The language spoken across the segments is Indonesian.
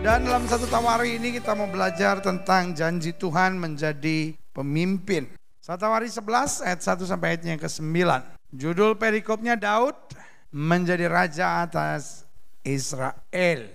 Dan dalam satu tawari ini kita mau belajar tentang janji Tuhan menjadi pemimpin. Satu tawari 11 ayat 1 sampai ayatnya ke 9. Judul perikopnya Daud menjadi raja atas Israel.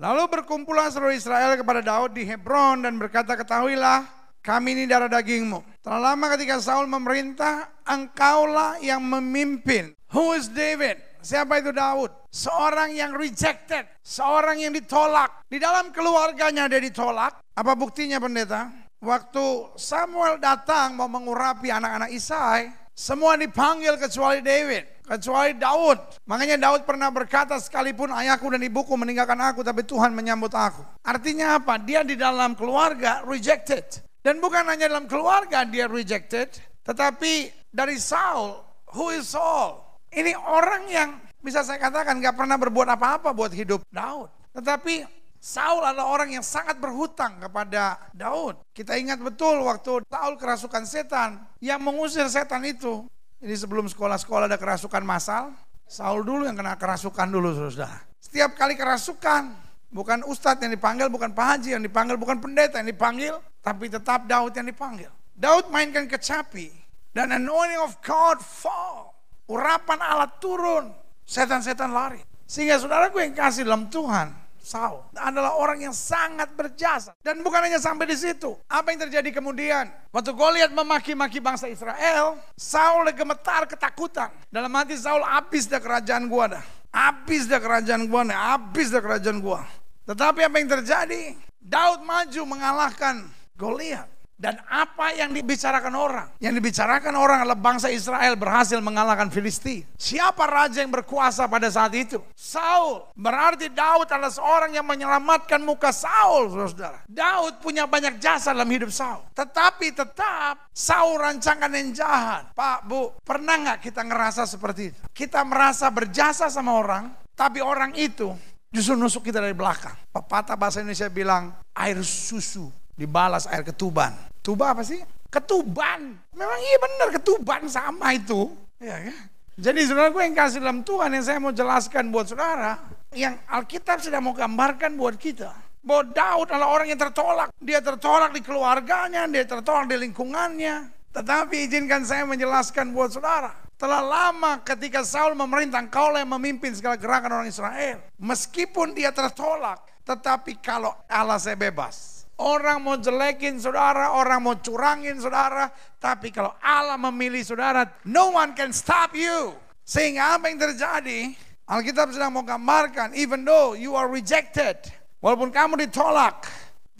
Lalu berkumpulan seluruh Israel kepada Daud di Hebron dan berkata ketahuilah kami ini darah dagingmu. Telah lama ketika Saul memerintah, engkaulah yang memimpin. Who is David? Siapa itu Daud? Seorang yang rejected, seorang yang ditolak. Di dalam keluarganya dia ditolak. Apa buktinya pendeta? Waktu Samuel datang mau mengurapi anak-anak Isai, semua dipanggil kecuali David, kecuali Daud. Makanya Daud pernah berkata sekalipun ayahku dan ibuku meninggalkan aku tapi Tuhan menyambut aku. Artinya apa? Dia di dalam keluarga rejected. Dan bukan hanya dalam keluarga dia rejected, tetapi dari Saul, who is Saul? Ini orang yang bisa saya katakan gak pernah berbuat apa-apa buat hidup Daud. Tetapi Saul adalah orang yang sangat berhutang kepada Daud. Kita ingat betul waktu Saul kerasukan setan, yang mengusir setan itu. Ini sebelum sekolah-sekolah ada kerasukan masal. Saul dulu yang kena kerasukan dulu sudah. Setiap kali kerasukan, bukan ustadz yang dipanggil, bukan pak haji yang dipanggil, bukan pendeta yang dipanggil, tapi tetap Daud yang dipanggil. Daud mainkan kecapi, dan anointing of God fall urapan Allah turun, setan-setan lari. Sehingga saudaraku yang kasih dalam Tuhan, Saul adalah orang yang sangat berjasa. Dan bukan hanya sampai di situ. Apa yang terjadi kemudian? Waktu Goliat memaki-maki bangsa Israel, Saul gemetar ketakutan. Dalam hati Saul habis dah kerajaan gua dah. Habis dah kerajaan gua nih, habis dah kerajaan gua. Tetapi apa yang terjadi? Daud maju mengalahkan Goliat. Dan apa yang dibicarakan orang? Yang dibicarakan orang adalah bangsa Israel berhasil mengalahkan Filistin. Siapa raja yang berkuasa pada saat itu? Saul. Berarti Daud adalah seorang yang menyelamatkan muka Saul, saudara. Daud punya banyak jasa dalam hidup Saul. Tetapi tetap Saul rancangan yang jahat. Pak, Bu, pernah nggak kita ngerasa seperti itu? Kita merasa berjasa sama orang, tapi orang itu justru nusuk kita dari belakang. Pepatah bahasa Indonesia bilang, air susu dibalas air ketuban. Tuba apa sih? Ketuban. Memang iya benar ketuban sama itu. Ya, ya. Jadi saudara gue yang kasih dalam Tuhan yang saya mau jelaskan buat saudara. Yang Alkitab sudah mau gambarkan buat kita. Bahwa Daud adalah orang yang tertolak. Dia tertolak di keluarganya, dia tertolak di lingkungannya. Tetapi izinkan saya menjelaskan buat saudara. Telah lama ketika Saul memerintah, kau yang memimpin segala gerakan orang Israel. Meskipun dia tertolak, tetapi kalau Allah saya bebas. Orang mau jelekin saudara, orang mau curangin saudara, tapi kalau Allah memilih saudara, no one can stop you. Sehingga apa yang terjadi, Alkitab sedang menggambarkan, even though you are rejected, walaupun kamu ditolak,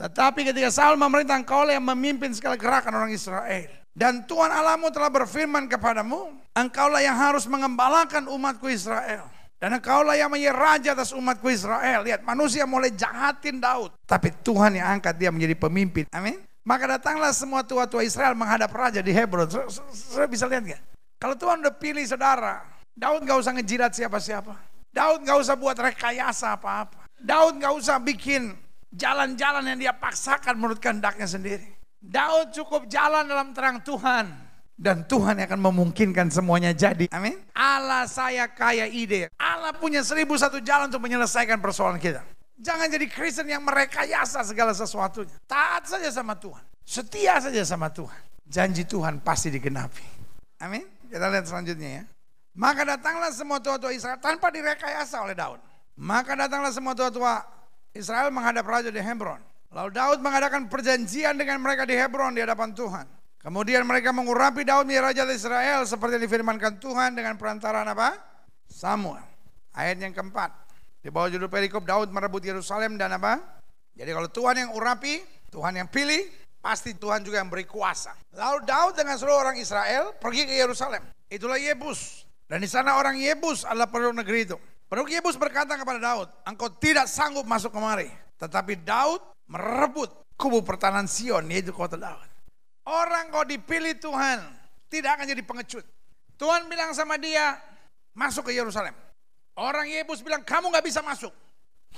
tetapi ketika Saul memerintah engkau yang memimpin segala gerakan orang Israel. Dan Tuhan Allahmu telah berfirman kepadamu, engkaulah yang harus mengembalakan umatku Israel. Dan engkaulah yang menjadi raja atas umatku Israel. Lihat, manusia mulai jahatin Daud. Tapi Tuhan yang angkat dia menjadi pemimpin. Amin. Maka datanglah semua tua-tua Israel menghadap raja di Hebron. Saya bisa lihat gak? Kalau Tuhan udah pilih saudara, Daud gak usah ngejilat siapa-siapa. Daud gak usah buat rekayasa apa-apa. Daud gak usah bikin jalan-jalan yang dia paksakan menurut kehendaknya sendiri. Daud cukup jalan dalam terang Tuhan dan Tuhan akan memungkinkan semuanya jadi. Amin. Allah saya kaya ide. Allah punya seribu satu jalan untuk menyelesaikan persoalan kita. Jangan jadi Kristen yang merekayasa segala sesuatunya. Taat saja sama Tuhan. Setia saja sama Tuhan. Janji Tuhan pasti digenapi. Amin. Kita lihat selanjutnya ya. Maka datanglah semua tua-tua Israel tanpa direkayasa oleh Daud. Maka datanglah semua tua-tua Israel menghadap raja di Hebron. Lalu Daud mengadakan perjanjian dengan mereka di Hebron di hadapan Tuhan. Kemudian mereka mengurapi Daud menjadi raja Israel seperti difirmankan Tuhan dengan perantaraan apa? Samuel. Ayat yang keempat. Di bawah judul perikop Daud merebut Yerusalem dan apa? Jadi kalau Tuhan yang urapi, Tuhan yang pilih, pasti Tuhan juga yang beri kuasa. Lalu Daud dengan seluruh orang Israel pergi ke Yerusalem. Itulah Yebus. Dan di sana orang Yebus adalah penduduk negeri itu. Penduduk Yebus berkata kepada Daud, engkau tidak sanggup masuk kemari. Tetapi Daud merebut kubu pertahanan Sion, yaitu kota Daud. Orang kau dipilih Tuhan tidak akan jadi pengecut. Tuhan bilang sama dia, masuk ke Yerusalem. Orang Yebus bilang, kamu gak bisa masuk.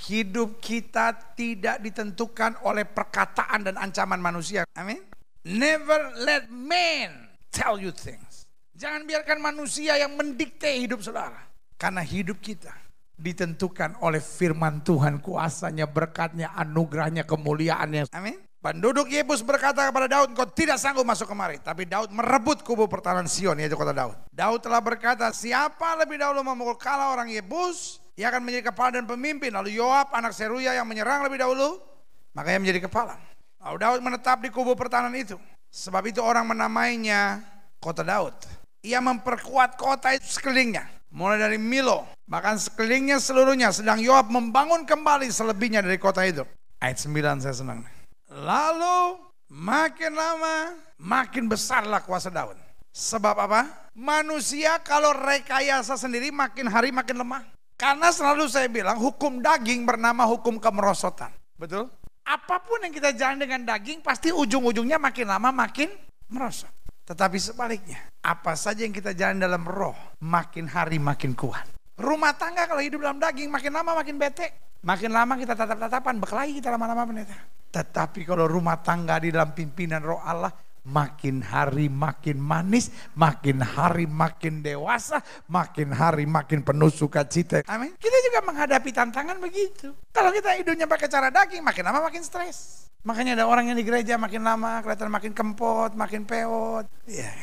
Hidup kita tidak ditentukan oleh perkataan dan ancaman manusia. Amin. Never let man tell you things. Jangan biarkan manusia yang mendikte hidup saudara. Karena hidup kita ditentukan oleh firman Tuhan, kuasanya, berkatnya, anugerahnya, kemuliaannya. Amin. Penduduk Yebus berkata kepada Daud, kau tidak sanggup masuk kemari. Tapi Daud merebut kubu pertahanan Sion, yaitu kota Daud. Daud telah berkata, siapa lebih dahulu memukul kalah orang Yebus, ia akan menjadi kepala dan pemimpin. Lalu Yoab anak Seruya yang menyerang lebih dahulu, maka ia menjadi kepala. Lalu Daud menetap di kubu pertahanan itu. Sebab itu orang menamainya kota Daud. Ia memperkuat kota itu sekelilingnya. Mulai dari Milo, bahkan sekelilingnya seluruhnya. Sedang Yoab membangun kembali selebihnya dari kota itu. Ayat 9 saya senang. Lalu makin lama makin besarlah kuasa daun. Sebab apa? Manusia kalau rekayasa sendiri makin hari makin lemah. Karena selalu saya bilang hukum daging bernama hukum kemerosotan. Betul? Apapun yang kita jalan dengan daging pasti ujung-ujungnya makin lama makin merosot. Tetapi sebaliknya, apa saja yang kita jalan dalam roh makin hari makin kuat. Rumah tangga kalau hidup dalam daging makin lama makin bete. Makin lama kita tatap-tatapan, berkelahi kita lama-lama pendeta. Tetapi kalau rumah tangga di dalam pimpinan roh Allah, makin hari makin manis, makin hari makin dewasa, makin hari makin penuh sukacita. Amin. Kita juga menghadapi tantangan begitu. Kalau kita hidupnya pakai cara daging, makin lama makin stres. Makanya ada orang yang di gereja makin lama kelihatan makin kempot, makin peot. Ya.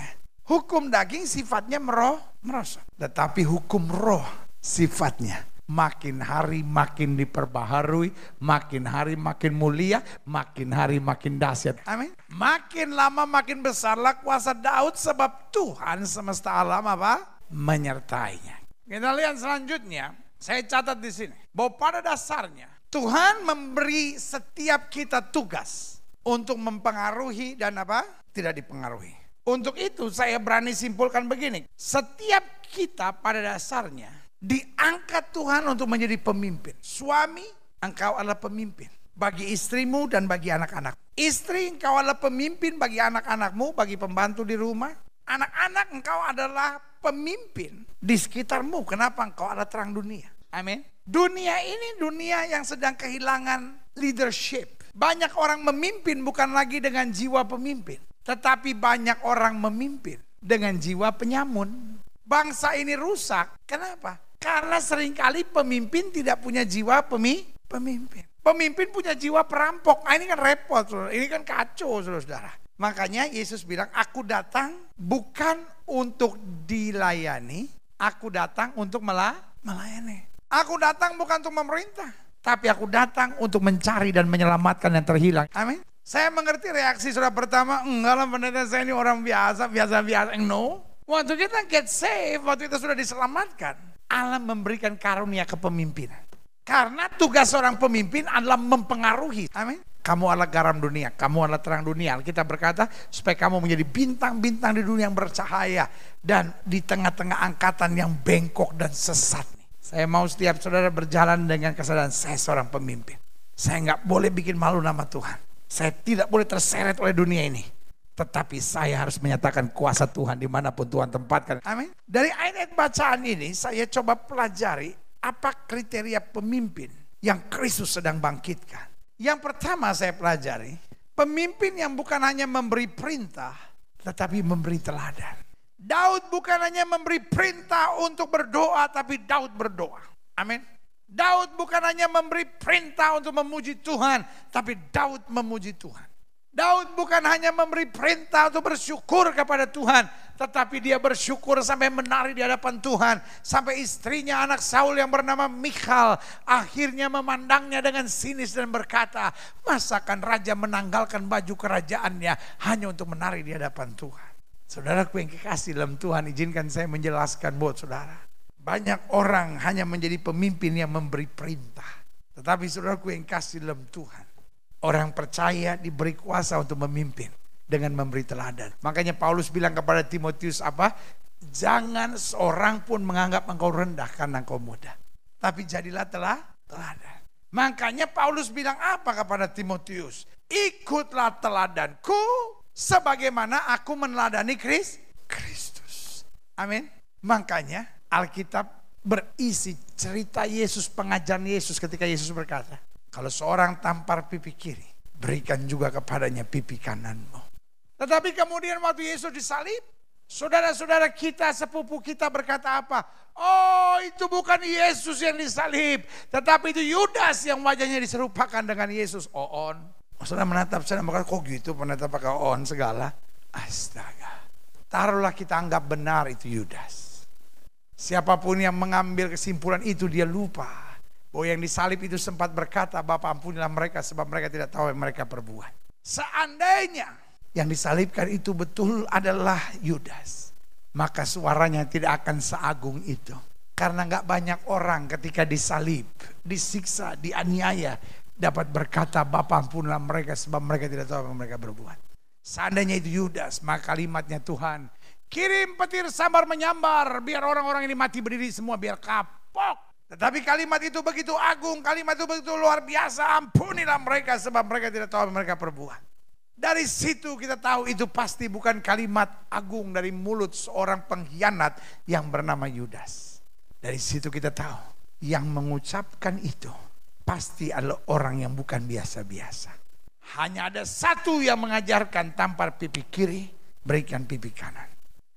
Hukum daging sifatnya meroh, merosot. Tetapi hukum roh sifatnya. Makin hari makin diperbaharui, makin hari makin mulia, makin hari makin dahsyat. Amin. Makin lama makin besarlah kuasa Daud sebab Tuhan semesta alam apa? Menyertainya. Kita lihat selanjutnya, saya catat di sini. Bahwa pada dasarnya Tuhan memberi setiap kita tugas untuk mempengaruhi dan apa? Tidak dipengaruhi. Untuk itu saya berani simpulkan begini, setiap kita pada dasarnya diangkat Tuhan untuk menjadi pemimpin. Suami, engkau adalah pemimpin bagi istrimu dan bagi anak-anak. Istri, engkau adalah pemimpin bagi anak-anakmu, bagi pembantu di rumah. Anak-anak, engkau adalah pemimpin di sekitarmu. Kenapa engkau adalah terang dunia? Amin. Dunia ini dunia yang sedang kehilangan leadership. Banyak orang memimpin bukan lagi dengan jiwa pemimpin, tetapi banyak orang memimpin dengan jiwa penyamun. Bangsa ini rusak. Kenapa? Karena seringkali pemimpin tidak punya jiwa pemi, pemimpin. Pemimpin punya jiwa perampok. Nah, ini kan repot, saudara. ini kan kacau, saudara-saudara. Makanya Yesus bilang, aku datang bukan untuk dilayani, aku datang untuk melayani. Aku datang bukan untuk memerintah, tapi aku datang untuk mencari dan menyelamatkan yang terhilang. Amin. Saya mengerti reaksi saudara pertama, enggak lah pendeta saya ini orang biasa, biasa-biasa. No, waktu kita get saved, waktu kita sudah diselamatkan, Allah memberikan karunia kepemimpinan. Karena tugas seorang pemimpin adalah mempengaruhi. Amin. Kamu adalah garam dunia, kamu adalah terang dunia. Kita berkata supaya kamu menjadi bintang-bintang di dunia yang bercahaya dan di tengah-tengah angkatan yang bengkok dan sesat. Saya mau setiap saudara berjalan dengan kesadaran saya seorang pemimpin. Saya nggak boleh bikin malu nama Tuhan. Saya tidak boleh terseret oleh dunia ini. Tetapi saya harus menyatakan kuasa Tuhan dimanapun Tuhan tempatkan. Amin. Dari ayat bacaan ini saya coba pelajari apa kriteria pemimpin yang Kristus sedang bangkitkan. Yang pertama saya pelajari, pemimpin yang bukan hanya memberi perintah, tetapi memberi teladan. Daud bukan hanya memberi perintah untuk berdoa, tapi Daud berdoa. Amin. Daud bukan hanya memberi perintah untuk memuji Tuhan, tapi Daud memuji Tuhan. Daud bukan hanya memberi perintah untuk bersyukur kepada Tuhan, tetapi dia bersyukur sampai menari di hadapan Tuhan, sampai istrinya anak Saul yang bernama Michal akhirnya memandangnya dengan sinis dan berkata, "Masakan raja menanggalkan baju kerajaannya hanya untuk menari di hadapan Tuhan?" Saudara, ku yang kekasih dalam Tuhan, izinkan saya menjelaskan buat saudara. Banyak orang hanya menjadi pemimpin yang memberi perintah. Tetapi saudara ku yang kasih dalam Tuhan, Orang percaya diberi kuasa untuk memimpin dengan memberi teladan. Makanya Paulus bilang kepada Timotius apa? Jangan seorang pun menganggap engkau rendah karena engkau muda. Tapi jadilah telah teladan. Makanya Paulus bilang apa kepada Timotius? Ikutlah teladanku sebagaimana aku meneladani Kristus. Amin. Makanya Alkitab berisi cerita Yesus, pengajaran Yesus ketika Yesus berkata, kalau seorang tampar pipi kiri, berikan juga kepadanya pipi kananmu. Tetapi kemudian waktu Yesus disalib, saudara-saudara kita, sepupu kita berkata apa? Oh itu bukan Yesus yang disalib, tetapi itu Yudas yang wajahnya diserupakan dengan Yesus. Oh on. Saudara menatap saudara maka kok gitu menatap pakai on segala. Astaga. Taruhlah kita anggap benar itu Yudas. Siapapun yang mengambil kesimpulan itu dia lupa bahwa yang disalib itu sempat berkata, Bapak ampunilah mereka sebab mereka tidak tahu yang mereka perbuat. Seandainya yang disalibkan itu betul adalah Yudas, maka suaranya tidak akan seagung itu. Karena nggak banyak orang ketika disalib, disiksa, dianiaya, dapat berkata, Bapak ampunilah mereka sebab mereka tidak tahu apa mereka berbuat. Seandainya itu Yudas, maka kalimatnya Tuhan, kirim petir sambar menyambar, biar orang-orang ini mati berdiri semua, biar kapok. Tetapi kalimat itu begitu agung, kalimat itu begitu luar biasa. Ampunilah mereka sebab mereka tidak tahu apa mereka perbuat. Dari situ kita tahu itu pasti bukan kalimat agung dari mulut seorang pengkhianat yang bernama Yudas. Dari situ kita tahu yang mengucapkan itu pasti adalah orang yang bukan biasa-biasa. Hanya ada satu yang mengajarkan tampar pipi kiri, berikan pipi kanan.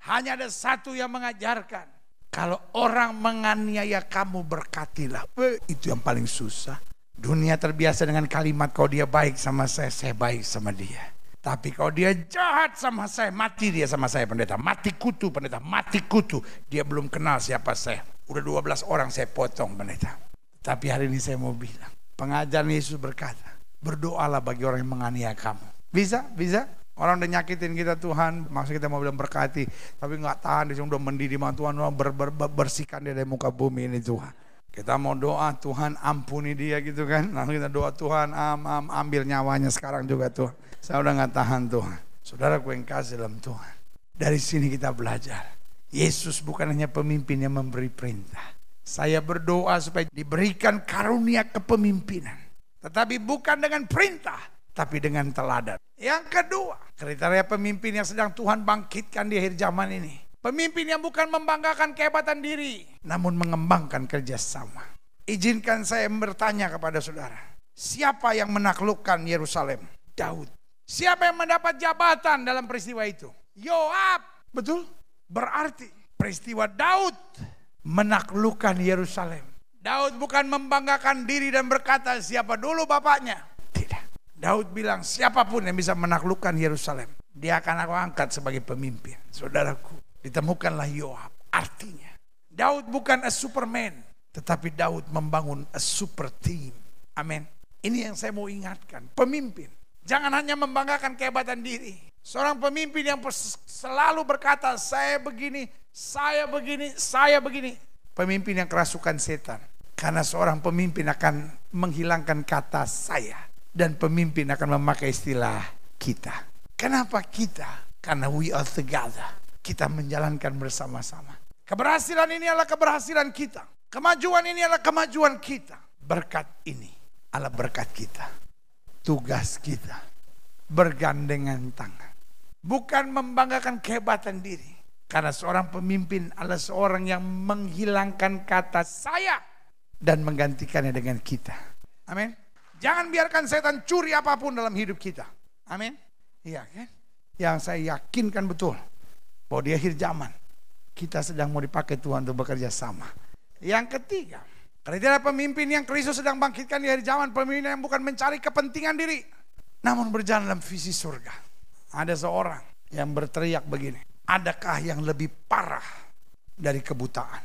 Hanya ada satu yang mengajarkan kalau orang menganiaya kamu berkatilah. Itu yang paling susah. Dunia terbiasa dengan kalimat kau dia baik sama saya, saya baik sama dia. Tapi kalau dia jahat sama saya, mati dia sama saya pendeta. Mati kutu pendeta, mati kutu. Dia belum kenal siapa saya. Udah 12 orang saya potong pendeta. Tapi hari ini saya mau bilang, pengajaran Yesus berkata, berdoalah bagi orang yang menganiaya kamu. Bisa? Bisa? Orang udah nyakitin kita Tuhan, maksud kita mau bilang berkati, tapi nggak tahan di sini udah mendidih Tuhan, ber, ber, ber, bersihkan dia dari muka bumi ini Tuhan. Kita mau doa Tuhan ampuni dia gitu kan. Lalu kita doa Tuhan am, am, ambil nyawanya sekarang juga Tuhan. Saya udah nggak tahan Tuhan. Saudara ku yang kasih dalam Tuhan. Dari sini kita belajar. Yesus bukan hanya pemimpin yang memberi perintah. Saya berdoa supaya diberikan karunia kepemimpinan. Tetapi bukan dengan perintah tapi dengan teladan. Yang kedua, kriteria pemimpin yang sedang Tuhan bangkitkan di akhir zaman ini. Pemimpin yang bukan membanggakan kehebatan diri, namun mengembangkan kerjasama. Izinkan saya bertanya kepada saudara, siapa yang menaklukkan Yerusalem? Daud. Siapa yang mendapat jabatan dalam peristiwa itu? Yoab. Betul? Berarti peristiwa Daud menaklukkan Yerusalem. Daud bukan membanggakan diri dan berkata siapa dulu bapaknya. Daud bilang, siapapun yang bisa menaklukkan Yerusalem, dia akan aku angkat sebagai pemimpin. Saudaraku, ditemukanlah Yoab. Artinya, Daud bukan a superman, tetapi Daud membangun a super team. Amin. Ini yang saya mau ingatkan, pemimpin. Jangan hanya membanggakan kehebatan diri. Seorang pemimpin yang selalu berkata, saya begini, saya begini, saya begini. Pemimpin yang kerasukan setan. Karena seorang pemimpin akan menghilangkan kata saya dan pemimpin akan memakai istilah kita. Kenapa kita? Karena we are together. Kita menjalankan bersama-sama. Keberhasilan ini adalah keberhasilan kita. Kemajuan ini adalah kemajuan kita. Berkat ini adalah berkat kita. Tugas kita bergandengan tangan. Bukan membanggakan kehebatan diri. Karena seorang pemimpin adalah seorang yang menghilangkan kata saya dan menggantikannya dengan kita. Amin. Jangan biarkan setan curi apapun dalam hidup kita. Amin. Iya kan? Yang saya yakinkan betul bahwa di akhir zaman kita sedang mau dipakai Tuhan untuk bekerja sama. Yang ketiga, karena tidak pemimpin yang Kristus sedang bangkitkan di akhir zaman, pemimpin yang bukan mencari kepentingan diri, namun berjalan dalam visi surga. Ada seorang yang berteriak begini, adakah yang lebih parah dari kebutaan?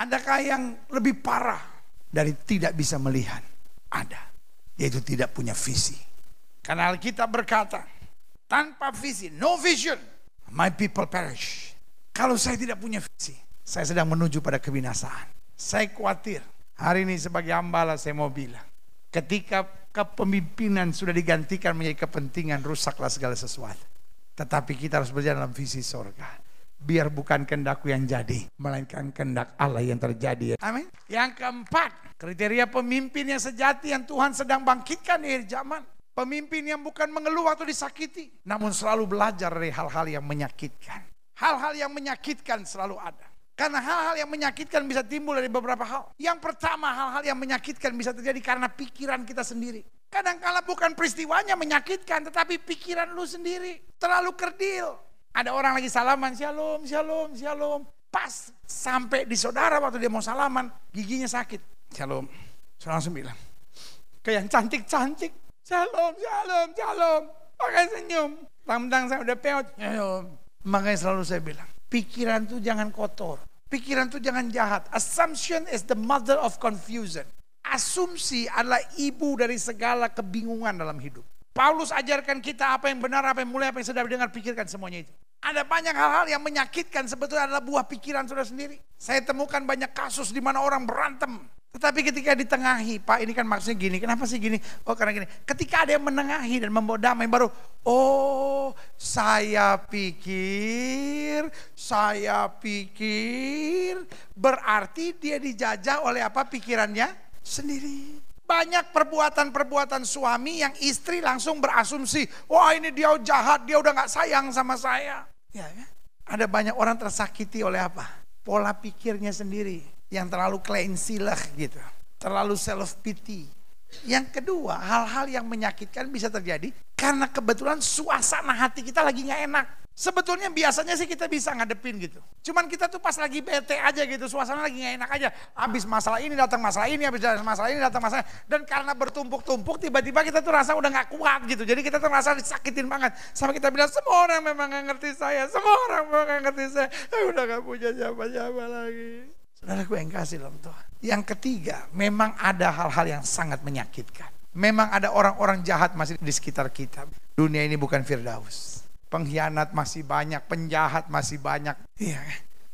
Adakah yang lebih parah dari tidak bisa melihat? Ada yaitu tidak punya visi. Karena kita berkata, tanpa visi, no vision, my people perish. Kalau saya tidak punya visi, saya sedang menuju pada kebinasaan. Saya khawatir, hari ini sebagai ambala saya mau bilang, ketika kepemimpinan sudah digantikan menjadi kepentingan, rusaklah segala sesuatu. Tetapi kita harus berjalan dalam visi sorga biar bukan kendakku yang jadi, melainkan kendak Allah yang terjadi. Amin. Yang keempat, kriteria pemimpin yang sejati yang Tuhan sedang bangkitkan di akhir zaman. Pemimpin yang bukan mengeluh atau disakiti, namun selalu belajar dari hal-hal yang menyakitkan. Hal-hal yang menyakitkan selalu ada. Karena hal-hal yang menyakitkan bisa timbul dari beberapa hal. Yang pertama, hal-hal yang menyakitkan bisa terjadi karena pikiran kita sendiri. Kadangkala bukan peristiwanya menyakitkan, tetapi pikiran lu sendiri terlalu kerdil, ada orang lagi salaman, shalom, shalom, shalom. Pas sampai di saudara waktu dia mau salaman, giginya sakit. Shalom. Saudara langsung bilang, kayak yang cantik-cantik. Shalom, shalom, shalom. Pakai senyum. Tentang saya udah peot. Shalom. Makanya selalu saya bilang, pikiran tuh jangan kotor. Pikiran tuh jangan jahat. Assumption is the mother of confusion. Asumsi adalah ibu dari segala kebingungan dalam hidup. Paulus ajarkan kita apa yang benar, apa yang mulia, apa yang sedang didengar pikirkan semuanya itu. Ada banyak hal-hal yang menyakitkan sebetulnya adalah buah pikiran saudara sendiri. Saya temukan banyak kasus di mana orang berantem. Tetapi ketika ditengahi, Pak ini kan maksudnya gini, kenapa sih gini? Oh karena gini, ketika ada yang menengahi dan membawa damai baru, oh saya pikir, saya pikir, berarti dia dijajah oleh apa pikirannya sendiri. Banyak perbuatan-perbuatan suami yang istri langsung berasumsi, wah ini dia jahat, dia udah gak sayang sama saya. Ya, ya. Ada banyak orang tersakiti oleh apa? Pola pikirnya sendiri yang terlalu kleinsilah gitu, terlalu self pity. Yang kedua, hal-hal yang menyakitkan bisa terjadi karena kebetulan suasana hati kita lagi gak enak. Sebetulnya biasanya sih kita bisa ngadepin gitu. Cuman kita tuh pas lagi bete aja gitu, suasana lagi gak enak aja. Abis masalah ini datang masalah ini, abis masalah ini datang masalah ini. Dan karena bertumpuk-tumpuk, tiba-tiba kita tuh rasa udah gak kuat gitu. Jadi kita tuh rasa disakitin banget. Sama kita bilang, semua orang memang gak ngerti saya, semua orang memang gak ngerti saya. saya eh, udah gak punya siapa-siapa lagi. Saudara gue yang kasih dalam Tuhan. Yang ketiga, memang ada hal-hal yang sangat menyakitkan. Memang ada orang-orang jahat masih di sekitar kita. Dunia ini bukan Firdaus Pengkhianat masih banyak, penjahat masih banyak. Iya,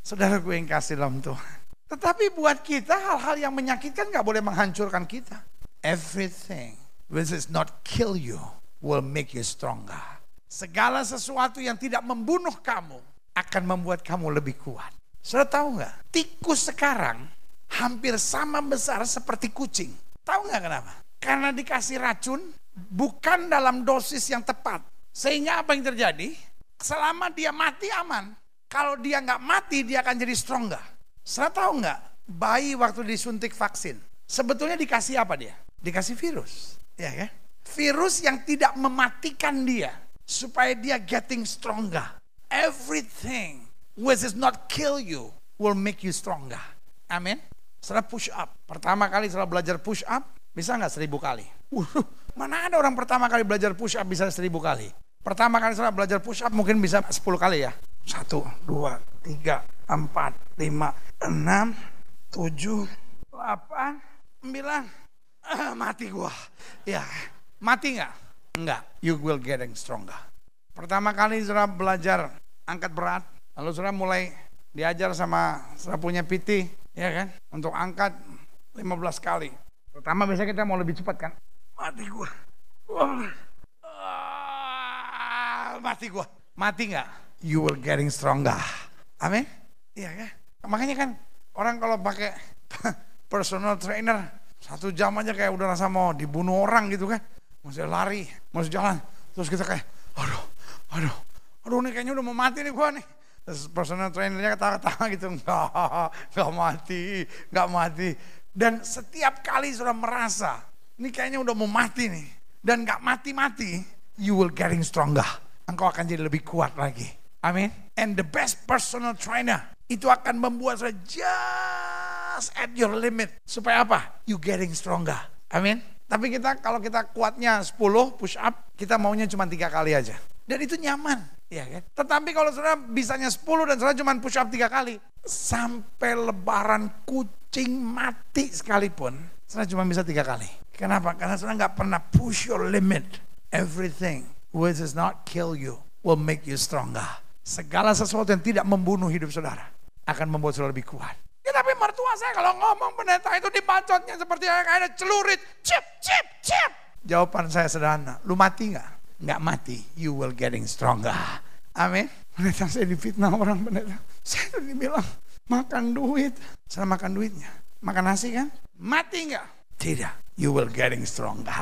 saudara gue yang kasih dalam Tuhan. Tetapi buat kita hal-hal yang menyakitkan nggak boleh menghancurkan kita. Everything which is not kill you will make you stronger. Segala sesuatu yang tidak membunuh kamu akan membuat kamu lebih kuat. Saudara tahu nggak? Tikus sekarang hampir sama besar seperti kucing. Tahu nggak kenapa? Karena dikasih racun bukan dalam dosis yang tepat. Sehingga apa yang terjadi? Selama dia mati aman. Kalau dia nggak mati, dia akan jadi strong nggak? tahu nggak? Bayi waktu disuntik vaksin, sebetulnya dikasih apa dia? Dikasih virus, ya ya Virus yang tidak mematikan dia, supaya dia getting stronger. Everything which is not kill you will make you stronger. Amin. Setelah push up. Pertama kali setelah belajar push up, bisa nggak seribu kali? Uh, mana ada orang pertama kali belajar push up bisa seribu kali? Pertama kali saudara belajar push up mungkin bisa 10 kali ya. 1, 2, 3, 4, 5, 6, 7, 8, 9. Uh, mati gua. Ya, mati nggak? Enggak. You will getting stronger. Pertama kali saudara belajar angkat berat, lalu saudara mulai diajar sama saudara punya PT, ya kan? Untuk angkat 15 kali. Pertama biasanya kita mau lebih cepat kan? Mati gua. Wah mati gue. Mati nggak? You will getting stronger. Amin? Iya kan? Makanya kan orang kalau pakai personal trainer satu jam aja kayak udah rasa mau dibunuh orang gitu kan. Masih lari, masih jalan. Terus kita kayak, aduh, aduh, aduh ini kayaknya udah mau mati nih gue nih. Terus personal trainernya ketawa-ketawa gitu, enggak, enggak mati, enggak mati. Dan setiap kali sudah merasa, ini kayaknya udah mau mati nih. Dan enggak mati-mati, you will getting stronger engkau akan jadi lebih kuat lagi. Amin. And the best personal trainer itu akan membuat saya just at your limit. Supaya apa? You getting stronger. Amin. Tapi kita kalau kita kuatnya 10 push up, kita maunya cuma tiga kali aja. Dan itu nyaman, ya kan? Tetapi kalau saudara bisanya 10 dan saudara cuma push up tiga kali, sampai lebaran kucing mati sekalipun, saudara cuma bisa tiga kali. Kenapa? Karena saudara nggak pernah push your limit everything which does not kill you will make you stronger. Segala sesuatu yang tidak membunuh hidup saudara akan membuat saudara lebih kuat. Ya tapi mertua saya kalau ngomong pendeta itu dibacotnya seperti ada celurit. Cip, cip, cip. Jawaban saya sederhana, lu mati nggak? Nggak mati, you will getting stronger. Amin. Pendeta saya difitnah orang pendeta. Saya itu dibilang makan duit. Saya makan duitnya. Makan nasi kan? Mati nggak? Tidak. You will getting stronger.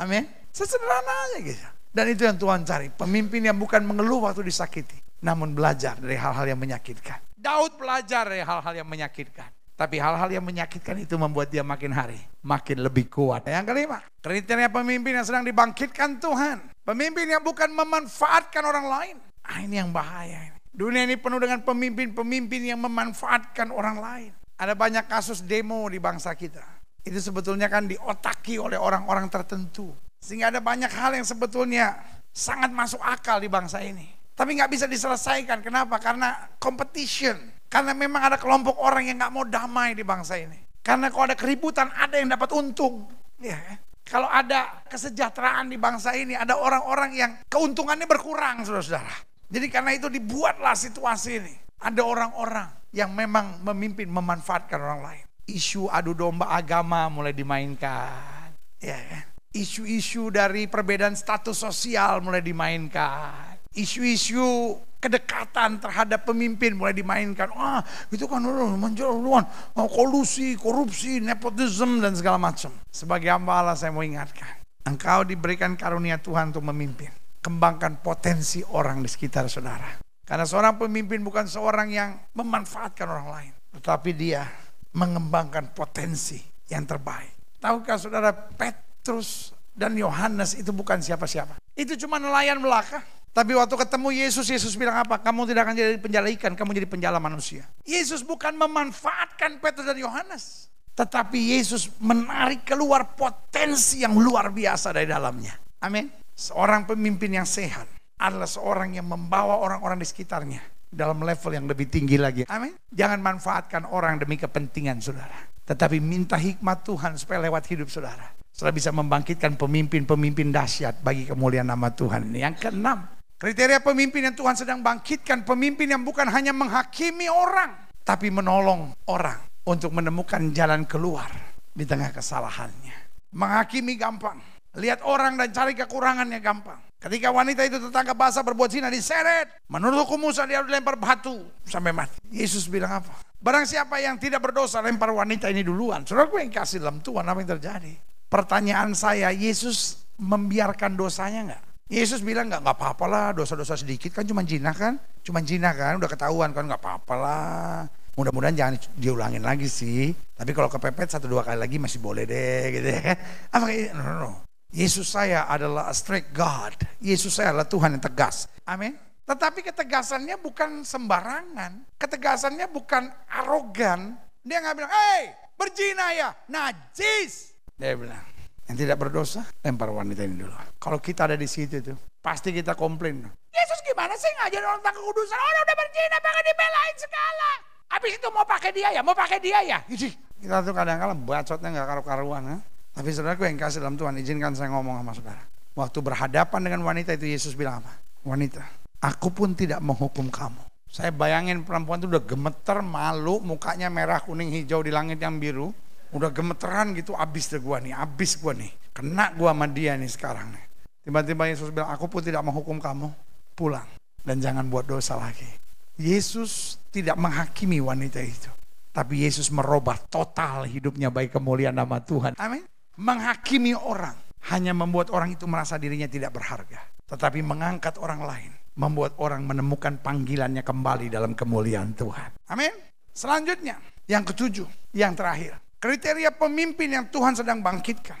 Amin. Sesederhana aja gitu. Dan itu yang Tuhan cari. Pemimpin yang bukan mengeluh waktu disakiti. Namun belajar dari hal-hal yang menyakitkan. Daud belajar dari hal-hal yang menyakitkan. Tapi hal-hal yang menyakitkan itu membuat dia makin hari makin lebih kuat. Yang kelima, kriteria pemimpin yang sedang dibangkitkan Tuhan. Pemimpin yang bukan memanfaatkan orang lain. Ah, ini yang bahaya. Ini. Dunia ini penuh dengan pemimpin-pemimpin yang memanfaatkan orang lain. Ada banyak kasus demo di bangsa kita. Itu sebetulnya kan diotaki oleh orang-orang tertentu. Sehingga ada banyak hal yang sebetulnya sangat masuk akal di bangsa ini. Tapi nggak bisa diselesaikan. Kenapa? Karena competition. Karena memang ada kelompok orang yang nggak mau damai di bangsa ini. Karena kalau ada keributan, ada yang dapat untung. Ya, kalau ada kesejahteraan di bangsa ini, ada orang-orang yang keuntungannya berkurang, saudara-saudara. Jadi karena itu dibuatlah situasi ini. Ada orang-orang yang memang memimpin, memanfaatkan orang lain. Isu adu domba agama mulai dimainkan. Ya kan? Isu-isu dari perbedaan status sosial mulai dimainkan. Isu-isu kedekatan terhadap pemimpin mulai dimainkan. Wah, itu kan menjeluan oh, kolusi, korupsi, nepotisme dan segala macam. Sebagai hamba Allah saya mau ingatkan. Engkau diberikan karunia Tuhan untuk memimpin. Kembangkan potensi orang di sekitar saudara. Karena seorang pemimpin bukan seorang yang memanfaatkan orang lain. Tetapi dia mengembangkan potensi yang terbaik. Tahukah saudara Pet Terus dan Yohanes itu bukan siapa-siapa. Itu cuma nelayan belaka. Tapi waktu ketemu Yesus, Yesus bilang apa? Kamu tidak akan jadi penjala ikan, kamu jadi penjala manusia. Yesus bukan memanfaatkan Petrus dan Yohanes. Tetapi Yesus menarik keluar potensi yang luar biasa dari dalamnya. Amin. Seorang pemimpin yang sehat adalah seorang yang membawa orang-orang di sekitarnya dalam level yang lebih tinggi lagi. Amin. Jangan manfaatkan orang demi kepentingan saudara. Tetapi minta hikmat Tuhan supaya lewat hidup saudara setelah bisa membangkitkan pemimpin-pemimpin dahsyat bagi kemuliaan nama Tuhan. Yang keenam, kriteria pemimpin yang Tuhan sedang bangkitkan, pemimpin yang bukan hanya menghakimi orang, tapi menolong orang untuk menemukan jalan keluar di tengah kesalahannya. Menghakimi gampang, lihat orang dan cari kekurangannya gampang. Ketika wanita itu tertangkap basah berbuat zina diseret, menurut hukum Musa dia harus lempar batu sampai mati. Yesus bilang apa? Barang siapa yang tidak berdosa lempar wanita ini duluan. Saudara gue yang kasih dalam Tuhan apa yang terjadi? Pertanyaan saya, Yesus membiarkan dosanya nggak? Yesus bilang nggak nggak apa-apa lah dosa-dosa sedikit kan cuma jina kan cuma jina kan udah ketahuan kan nggak apa-apa lah mudah-mudahan jangan diulangin lagi sih tapi kalau kepepet satu dua kali lagi masih boleh deh gitu ya apa kayak no, no, no. Yesus saya adalah a strict God Yesus saya adalah Tuhan yang tegas amin tetapi ketegasannya bukan sembarangan ketegasannya bukan arogan dia nggak bilang hey berjina ya najis dia bilang, yang tidak berdosa, lempar wanita ini dulu. Kalau kita ada di situ itu, pasti kita komplain. Yesus gimana sih ngajarin orang tentang kekudusan? Orang udah berjina, pengen dibelain segala. Habis itu mau pakai dia ya, mau pakai dia ya. Jadi gitu. kita tuh kadang-kadang bacotnya gak karu-karuan. Ha? Tapi sebenarnya gue yang kasih dalam Tuhan, izinkan saya ngomong sama saudara. Waktu berhadapan dengan wanita itu Yesus bilang apa? Wanita, aku pun tidak menghukum kamu. Saya bayangin perempuan itu udah gemeter, malu, mukanya merah, kuning, hijau di langit yang biru udah gemeteran gitu abis deh gua nih abis gua nih kena gua sama dia nih sekarang nih tiba-tiba Yesus bilang aku pun tidak menghukum kamu pulang dan jangan buat dosa lagi Yesus tidak menghakimi wanita itu tapi Yesus merubah total hidupnya baik kemuliaan nama Tuhan amin menghakimi orang hanya membuat orang itu merasa dirinya tidak berharga tetapi mengangkat orang lain membuat orang menemukan panggilannya kembali dalam kemuliaan Tuhan amin selanjutnya yang ketujuh yang terakhir Kriteria pemimpin yang Tuhan sedang bangkitkan.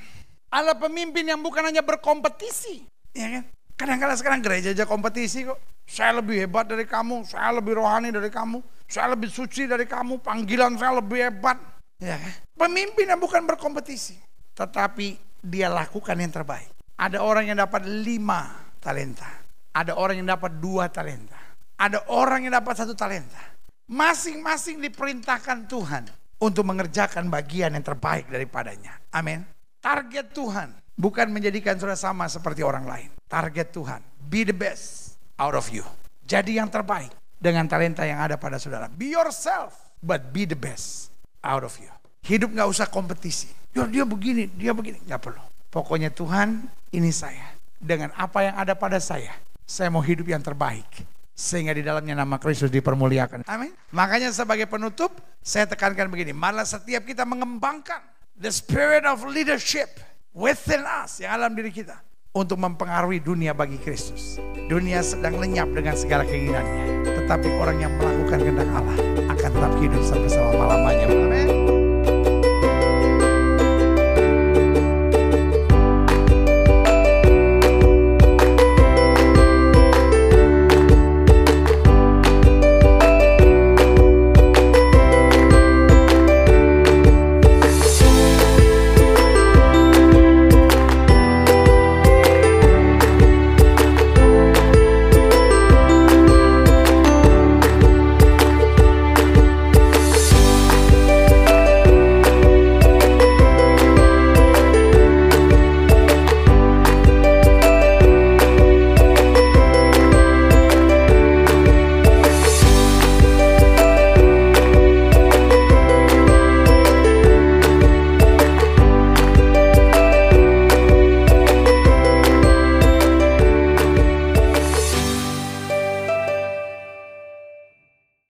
Ala pemimpin yang bukan hanya berkompetisi. Ya kan? Kadang-kadang sekarang gereja aja kompetisi kok. Saya lebih hebat dari kamu, saya lebih rohani dari kamu, saya lebih suci dari kamu, panggilan saya lebih hebat. Ya kan? Pemimpin yang bukan berkompetisi. Tetapi dia lakukan yang terbaik. Ada orang yang dapat lima talenta. Ada orang yang dapat dua talenta. Ada orang yang dapat satu talenta. Masing-masing diperintahkan Tuhan untuk mengerjakan bagian yang terbaik daripadanya. Amin. Target Tuhan bukan menjadikan saudara sama seperti orang lain. Target Tuhan, be the best out of you. Jadi yang terbaik dengan talenta yang ada pada saudara. Be yourself, but be the best out of you. Hidup nggak usah kompetisi. Yo, dia begini, dia begini, nggak perlu. Pokoknya Tuhan, ini saya. Dengan apa yang ada pada saya, saya mau hidup yang terbaik sehingga di dalamnya nama Kristus dipermuliakan. Amin. Makanya sebagai penutup saya tekankan begini, malah setiap kita mengembangkan the spirit of leadership within us yang dalam diri kita untuk mempengaruhi dunia bagi Kristus. Dunia sedang lenyap dengan segala keinginannya, tetapi orang yang melakukan kehendak Allah akan tetap hidup sampai selama-lamanya. Amin.